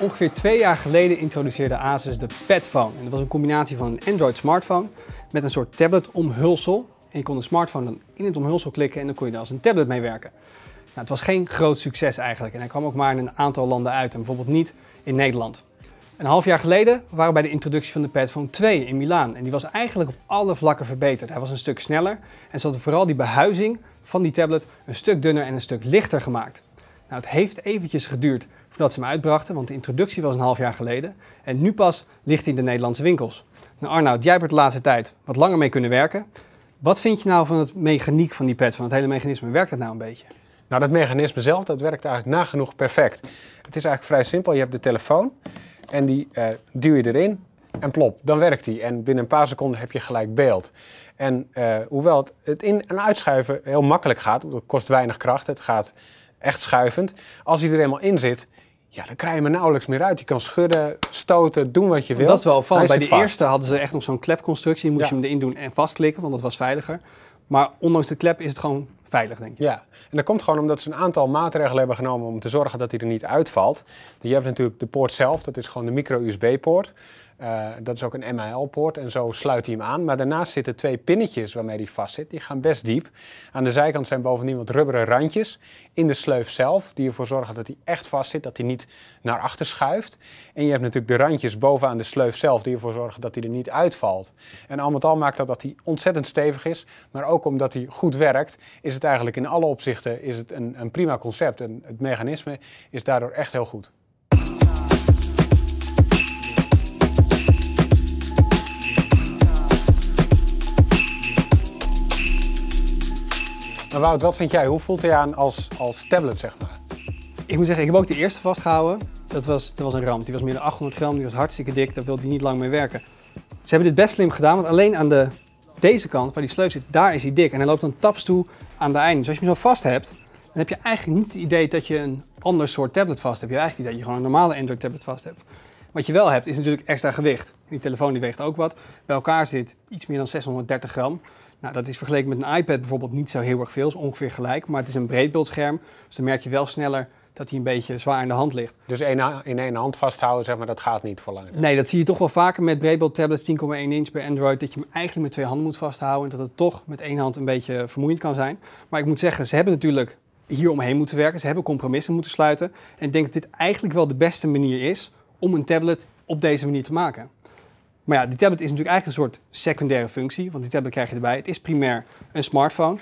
Ongeveer twee jaar geleden introduceerde Asus de Padphone. En dat was een combinatie van een Android smartphone met een soort tablet omhulsel. En je kon de smartphone dan in het omhulsel klikken en dan kon je daar als een tablet mee werken. Nou, het was geen groot succes eigenlijk en hij kwam ook maar in een aantal landen uit en bijvoorbeeld niet in Nederland. Een half jaar geleden waren we bij de introductie van de van 2 in Milaan en die was eigenlijk op alle vlakken verbeterd. Hij was een stuk sneller en ze hadden vooral die behuizing van die tablet een stuk dunner en een stuk lichter gemaakt. Nou, het heeft eventjes geduurd voordat ze hem uitbrachten, want de introductie was een half jaar geleden en nu pas ligt hij in de Nederlandse winkels. Nou Arnoud, jij hebt de laatste tijd wat langer mee kunnen werken. Wat vind je nou van het mechaniek van die pad, van het hele mechanisme? Werkt dat nou een beetje? Nou, dat mechanisme zelf, dat werkt eigenlijk nagenoeg perfect. Het is eigenlijk vrij simpel. Je hebt de telefoon en die eh, duw je erin en plop, dan werkt die. En binnen een paar seconden heb je gelijk beeld. En eh, hoewel het, in- en uitschuiven heel makkelijk gaat, het kost weinig kracht, het gaat echt schuivend. Als hij er eenmaal in zit, ja, dan krijg je hem nauwelijks meer uit. Je kan schudden, stoten, doen wat je wil. Dat is wel opvallend. Bij de eerste hadden ze echt nog zo'n klepconstructie. Moest je hem erin doen en vastklikken, want dat was veiliger. Maar ondanks de klep is het gewoon veilig, denk ik. Ja, en dat komt gewoon omdat ze een aantal maatregelen hebben genomen om te zorgen dat hij er niet uitvalt. Je hebt natuurlijk de poort zelf, dat is gewoon de micro-USB-poort. Eh, dat is ook een MAL-poort en zo sluit hij hem aan. Maar daarnaast zitten twee pinnetjes waarmee hij vast zit. Die gaan best diep. Aan de zijkant zijn bovendien wat rubberen randjes in de sleuf zelf, die ervoor zorgen dat hij echt vast zit, dat hij niet naar achter schuift. En je hebt natuurlijk de randjes bovenaan de sleuf zelf, die ervoor zorgen dat hij er niet uitvalt. En al met al maakt dat dat hij ontzettend stevig is, maar ook omdat hij goed werkt, is het eigenlijk in alle opzichten is het een, een prima concept. En het mechanisme is daardoor echt heel goed. Maar Wout, wat vind jij? Hoe voelt hij aan als, als tablet, zeg maar? Ik moet zeggen, ik heb ook de eerste vastgehouden. Dat was, dat was een ramp. Die was meer dan 800 gram, die was hartstikke dik. Daar wilde hij niet lang mee werken. Ze hebben dit best slim gedaan, want alleen aan de, deze kant, waar die sleuf zit, daar is hij dik. En hij loopt dan taps toe aan de einde. Dus als je hem zo vast hebt, dan heb je eigenlijk niet het idee dat je een ander soort tablet vast hebt. Je hebt eigenlijk niet dat je gewoon een normale Android tablet vast hebt. Wat je wel hebt, is natuurlijk extra gewicht. Die telefoon die weegt ook wat. Bij elkaar zit iets meer dan 630 gram. Nou, dat is vergeleken met een iPad bijvoorbeeld niet zo heel erg veel, is ongeveer gelijk. Maar het is een breedbeeldscherm, dus dan merk je wel sneller dat hij een beetje zwaar in de hand ligt. Dus in één hand vasthouden, zeg maar, dat gaat niet voor lang. Nee, dat zie je toch wel vaker met breedbeeldtablets 10,1 inch bij Android, dat je hem eigenlijk met twee handen moet vasthouden en dat het toch met één hand een beetje vermoeiend kan zijn. Maar ik moet zeggen, ze hebben natuurlijk hier omheen moeten werken, ze hebben compromissen moeten sluiten. En ik denk dat dit eigenlijk wel de beste manier is om een tablet op deze manier te maken. Maar ja, die tablet is natuurlijk eigenlijk een soort secundaire functie, want die tablet krijg je erbij. Het is primair een smartphone.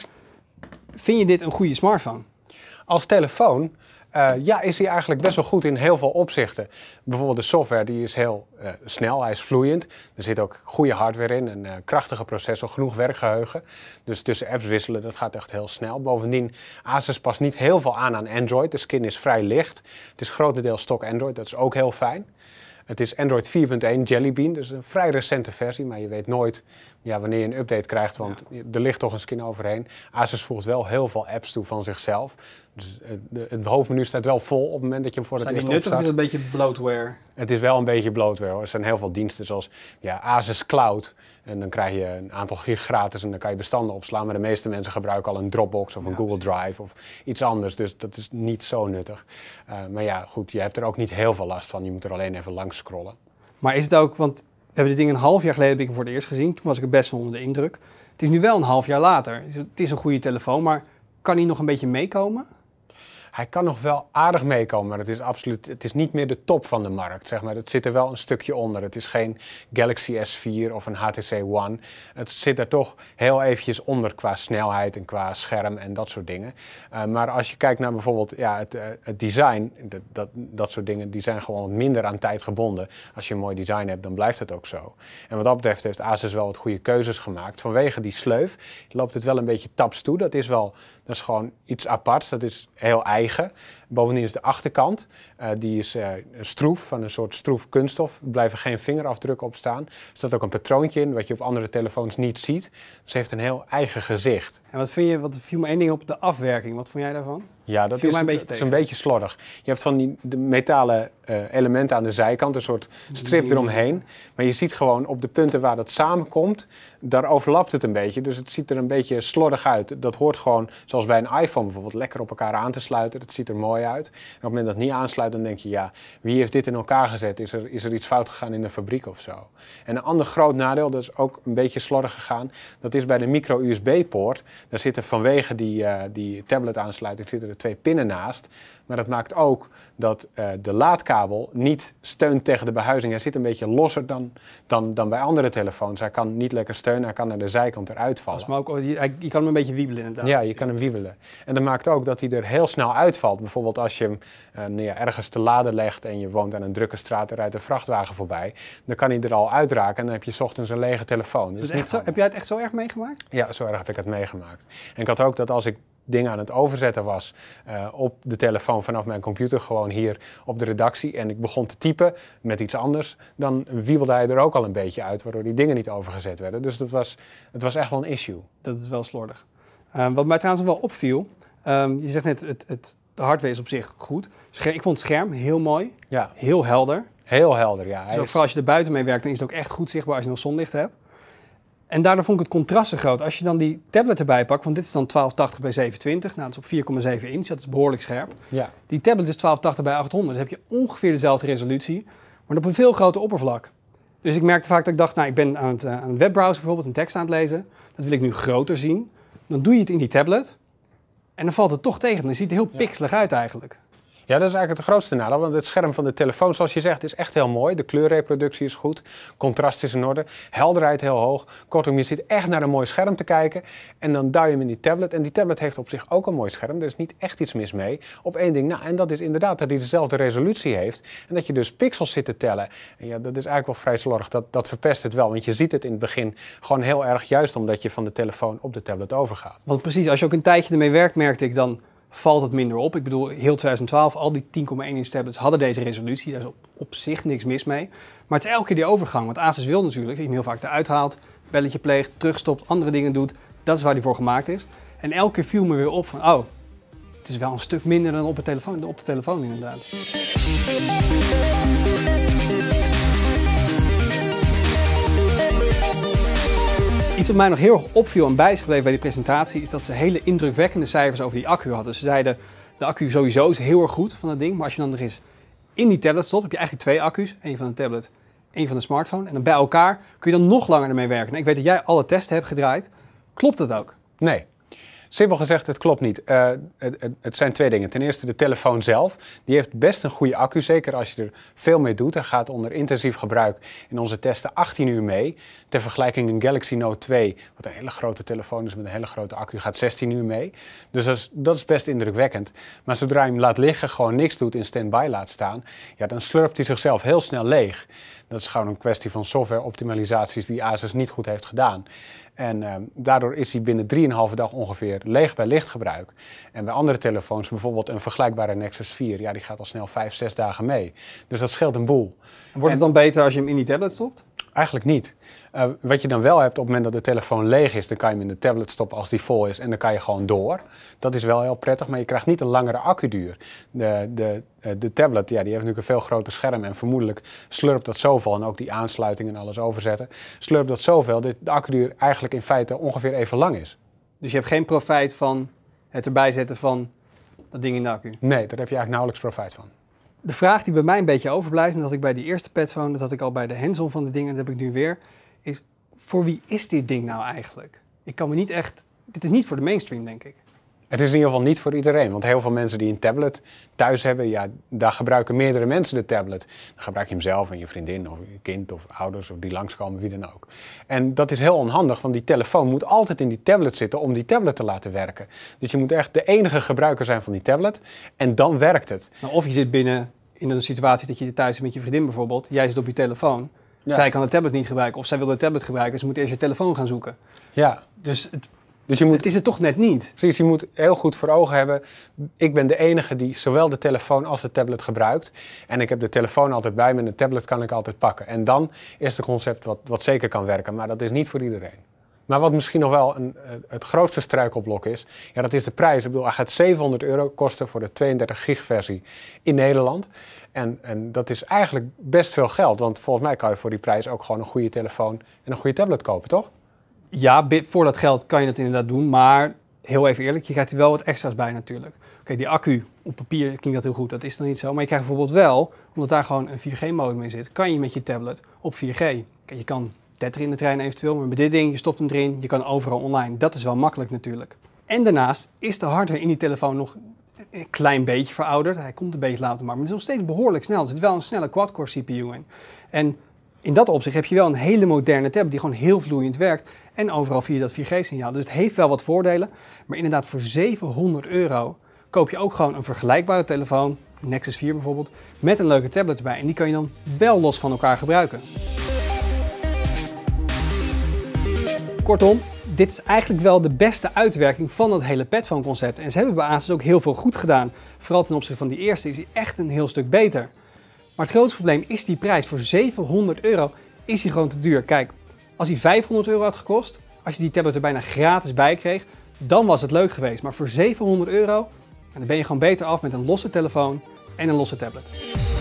Vind je dit een goede smartphone? Als telefoon, eh, ja, is hij eigenlijk best wel goed in heel veel opzichten. Bijvoorbeeld de software, die is heel eh, snel, hij is vloeiend. Er zit ook goede hardware in, een eh, krachtige processor, genoeg werkgeheugen. Dus tussen apps wisselen, dat gaat echt heel snel. Bovendien, Asus past niet heel veel aan aan Android. De skin is vrij licht. Het is grotendeels stock Android, dat is ook heel fijn. Het is Android 4.1 Jelly Bean, dus een vrij recente versie, maar je weet nooit ja, wanneer je een update krijgt, want er ligt toch een skin overheen. Asus voegt wel heel veel apps toe van zichzelf. Dus eh, het, hoofdmenu staat wel vol op het moment dat je hem voor het eerst opstart. Zijn die nuttig of is een beetje bloatware? Het is wel een beetje bloatware. Hoor. Er zijn heel veel diensten zoals ja, Asus Cloud. En dan krijg je een aantal gig gratis en dan kan je bestanden opslaan. Maar de meeste mensen gebruiken al een Dropbox of een Google Drive of iets anders. Dus dat is niet zo nuttig. Eh, maar ja, goed, je hebt er ook niet heel veel last van. Je moet er alleen even langs scrollen. Maar is het ook, want we hebben dit ding een half jaar geleden heb ik hem voor het eerst gezien. Toen was ik er best wel onder de indruk. Het is nu wel een half jaar later. Het is een goede telefoon, maar kan hij nog een beetje meekomen? hij kan nog wel aardig meekomen, maar het is absoluut, het is niet meer de top van de markt, zeg maar. Het zit er wel een stukje onder. Het is geen Galaxy S4 of een HTC One. Het zit er toch heel eventjes onder qua snelheid en qua scherm en dat soort dingen. Eh, maar als je kijkt naar bijvoorbeeld ja, het, eh, het design, dat, dat, dat soort dingen, die zijn gewoon minder aan tijd gebonden. Als je een mooi design hebt, dan blijft het ook zo. En wat dat betreft heeft Asus wel wat goede keuzes gemaakt. Vanwege die sleuf loopt het wel een beetje taps toe. Dat is wel, dat is gewoon iets aparts. Dat is heel eigen eigen. Bovendien is de achterkant, eh, die is uh, stroef, van een soort stroef kunststof. Er blijven geen vingerafdrukken op staan. Er staat ook een patroontje in, wat je op andere telefoons niet ziet. Dus heeft een heel eigen gezicht. En wat vind je, wat viel me één ding op, de afwerking. Wat vond jij daarvan? Ja, dat, is een, beetje, is, een beetje slordig. Je hebt van die de metalen eh, elementen aan de zijkant, een soort strip eromheen. Maar je ziet gewoon op de punten waar dat samenkomt, daar overlapt het een beetje. Dus het ziet er een beetje slordig uit. Dat hoort gewoon, zoals bij een iPhone bijvoorbeeld, lekker op elkaar aan te sluiten. Dat ziet er mooi uit. En op het moment dat het niet aansluit, dan denk je, ja, wie heeft dit in elkaar gezet? Is er, is er iets fout gegaan in de fabriek of zo? En een ander groot nadeel, dat is ook een beetje slordig gegaan, dat is bij de micro-USB-poort. Daar zitten vanwege die, eh, die tablet-aansluiting zitten er twee pinnen naast. Maar dat maakt ook dat eh, de laadkabel niet steunt tegen de behuizing. Hij zit een beetje losser dan, dan, dan bij andere telefoons. Hij kan niet lekker steunen, hij kan naar de zijkant eruit vallen. Maar ook, oh, je, je kan hem een beetje wiebelen inderdaad. Ja, je kan hem wiebelen. En dat maakt ook dat hij er heel snel uitvalt. Bijvoorbeeld als je hem eh, nou ergens te laden legt en je woont aan een drukke straat en rijdt een vrachtwagen voorbij, dan kan hij er al uitraken en dan heb je ochtends een lege telefoon. Dus zo, heb jij het echt zo erg meegemaakt? Ja, zo erg heb ik het meegemaakt. En ik had ook dat als ik dingen aan het overzetten was eh, op de telefoon vanaf mijn computer, gewoon hier op de redactie. En ik begon te typen met iets anders, dan wiebelde hij er ook al een beetje uit, waardoor die dingen niet overgezet werden. Dus dat was, het was echt wel een issue. Dat is wel slordig. Ehm, wat mij trouwens wel opviel, ehm, je zegt net, het, het, de hardware is op zich goed. ik vond het scherm heel mooi. Ja. Heel helder. Heel helder, ja. Dus vooral als je er buiten mee werkt, dan is het ook echt goed zichtbaar als je nog zonlicht hebt. En daardoor vond ik het contrast zo groot. Als je dan die tablet erbij pakt, want dit is dan 1280 bij 720, nou dat is op 4,7 inch, dat is behoorlijk scherp. Ja. Die tablet is 1280 bij 800, dus heb je ongeveer dezelfde resolutie, maar op een veel groter oppervlak. Dus ik merkte vaak dat ik dacht, nou ik ben aan het, eh, aan het webbrowser bijvoorbeeld een tekst aan het lezen, dat wil ik nu groter zien. Dan doe je het in die tablet, en dan valt het toch tegen. Dan ziet het heel pixelig uit eigenlijk. Ja, dat is eigenlijk het grootste nadeel, want het scherm van de telefoon, zoals je zegt, is echt heel mooi. De kleurreproductie is goed, contrast is in orde, helderheid heel hoog. Kortom, je zit echt naar een mooi scherm te kijken en dan duw je hem in die tablet. En die tablet heeft op zich ook een mooi scherm, er is niet echt iets mis mee. Op één ding, nou, en dat is inderdaad dat hij dezelfde resolutie heeft en dat je dus pixels zit te tellen. En ja, dat is eigenlijk wel vrij slordig, dat, dat verpest het wel, want je ziet het in het begin gewoon heel erg, juist omdat je van de telefoon op de tablet overgaat. Want precies, als je ook een tijdje ermee werkt, merkte ik dan valt het minder op. Ik bedoel, heel 2012, al die 10,1 inch tablets hadden deze resolutie. Daar is op, op, zich niks mis mee. Maar het is elke keer die overgang. Want Asus wil natuurlijk dat je hem heel vaak eruit haalt, belletje pleegt, terugstopt, andere dingen doet. Dat is waar hij voor gemaakt is. En elke keer viel me weer op van, oh, het is wel een stuk minder dan op, de telefoon, op de telefoon inderdaad. wat mij nog heel erg opviel en bij is gebleven bij die presentatie is dat ze hele indrukwekkende cijfers over die accu hadden. Ze zeiden de accu sowieso is heel erg goed van dat ding, maar als je dan nog eens in die tablet stopt, heb je eigenlijk twee accu's. één van een tablet, één van een smartphone. En dan bij elkaar kun je dan nog langer ermee werken. Nou, ik weet dat jij alle testen hebt gedraaid. Klopt dat ook? Nee. Simpel gezegd, het klopt niet. Eh, het, het, het, zijn twee dingen. Ten eerste de telefoon zelf. Die heeft best een goede accu, zeker als je er veel mee doet. Hij gaat onder intensief gebruik in onze testen 18 uur mee. Ter vergelijking een Galaxy Note 2, wat een hele grote telefoon is met een hele grote accu, gaat 16 uur mee. Dus dat is, dat is best indrukwekkend. Maar zodra je hem laat liggen, gewoon niks doet, in standby laat staan, ja, dan slurpt hij zichzelf heel snel leeg. Dat is gewoon een kwestie van software-optimalisaties die Asus niet goed heeft gedaan. En ehm, daardoor is hij binnen 3,5 dag ongeveer leeg bij lichtgebruik. En bij andere telefoons, bijvoorbeeld een vergelijkbare Nexus 4, ja, die gaat al snel 5, 6 dagen mee. Dus dat scheelt een boel. wordt het dan beter als je hem in die tablet stopt? Eigenlijk niet. Eh, wat je dan wel hebt op het moment dat de telefoon leeg is, dan kan je hem in de tablet stoppen als die vol is en dan kan je gewoon door. Dat is wel heel prettig, maar je krijgt niet een langere accuduur. De, de, eh, de tablet, ja, die heeft natuurlijk een veel groter scherm en vermoedelijk slurpt dat zoveel en ook die aansluiting en alles overzetten, slurpt dat zoveel dat de accuduur eigenlijk in feite ongeveer even lang is. Dus je hebt geen profijt van het erbij zetten van dat ding in de accu? Nee, daar heb je eigenlijk nauwelijks profijt van de vraag die bij mij een beetje overblijft, en dat ik bij die eerste petfoon, dat had ik al bij de hands van de dingen, dat heb ik nu weer, is voor wie is dit ding nou eigenlijk? Ik kan me niet echt, dit is niet voor de mainstream, denk ik. Het is in ieder geval niet voor iedereen, want heel veel mensen die een tablet thuis hebben, ja, daar gebruiken meerdere mensen de tablet. Dan gebruik je hem zelf en je vriendin of je kind of ouders of die langskomen, wie dan ook. En dat is heel onhandig, want die telefoon moet altijd in die tablet zitten om die tablet te laten werken. Dus je moet echt de enige gebruiker zijn van die tablet en dan werkt het. Nou, of je zit binnen in een situatie dat je thuis zit met je vriendin bijvoorbeeld, jij zit op je telefoon. Zij kan de tablet niet gebruiken of zij wil de tablet gebruiken, ze moet eerst je telefoon gaan zoeken. Ja. Dus het dus je moet, het is het toch net niet. Precies, je moet heel goed voor ogen hebben. Ik ben de enige die zowel de telefoon als de tablet gebruikt. En ik heb de telefoon altijd bij me en de tablet kan ik altijd pakken. En dan is het concept wat, wat zeker kan werken, maar dat is niet voor iedereen. Maar wat misschien nog wel een, eh, het grootste struikelblok is, ja, dat is de prijs. Ik bedoel, hij gaat 700 euro kosten voor de 32 gig versie in Nederland. En, en dat is eigenlijk best veel geld, want volgens mij kan je voor die prijs ook gewoon een goede telefoon en een goede tablet kopen, toch? ja, voor dat geld kan je dat inderdaad doen, maar heel even eerlijk, je krijgt er wel wat extra's bij natuurlijk. Oké, die accu op papier klinkt dat heel goed, dat is dan niet zo. Maar je krijgt bijvoorbeeld wel, omdat daar gewoon een 4G-modem in zit, kan je met je tablet op 4G. Kijk, je kan dat in de trein eventueel, maar met dit ding, je stopt hem erin, je kan overal online. Dat is wel makkelijk natuurlijk. En daarnaast is de hardware in die telefoon nog een klein beetje verouderd. Hij komt een beetje later, maar, maar het is nog steeds behoorlijk snel. Er zit wel een snelle quad-core CPU in. En in dat opzicht heb je wel een hele moderne tablet die gewoon heel vloeiend werkt en overal via dat 4G-signaal. Dus het heeft wel wat voordelen, maar inderdaad voor 700 euro koop je ook gewoon een vergelijkbare telefoon, Nexus 4 bijvoorbeeld, met een leuke tablet erbij en die kan je dan wel los van elkaar gebruiken. Kortom, dit is eigenlijk wel de beste uitwerking van dat hele padphone concept en ze hebben bij Asus ook heel veel goed gedaan. Vooral ten opzichte van die eerste is hij echt een heel stuk beter. Maar het grootste probleem is die prijs. Voor 700 euro is die gewoon te duur. Kijk, als die 500 euro had gekost, als je die tablet er bijna gratis bij kreeg, dan was het leuk geweest. Maar voor 700 euro, dan ben je gewoon beter af met een losse telefoon en een losse tablet.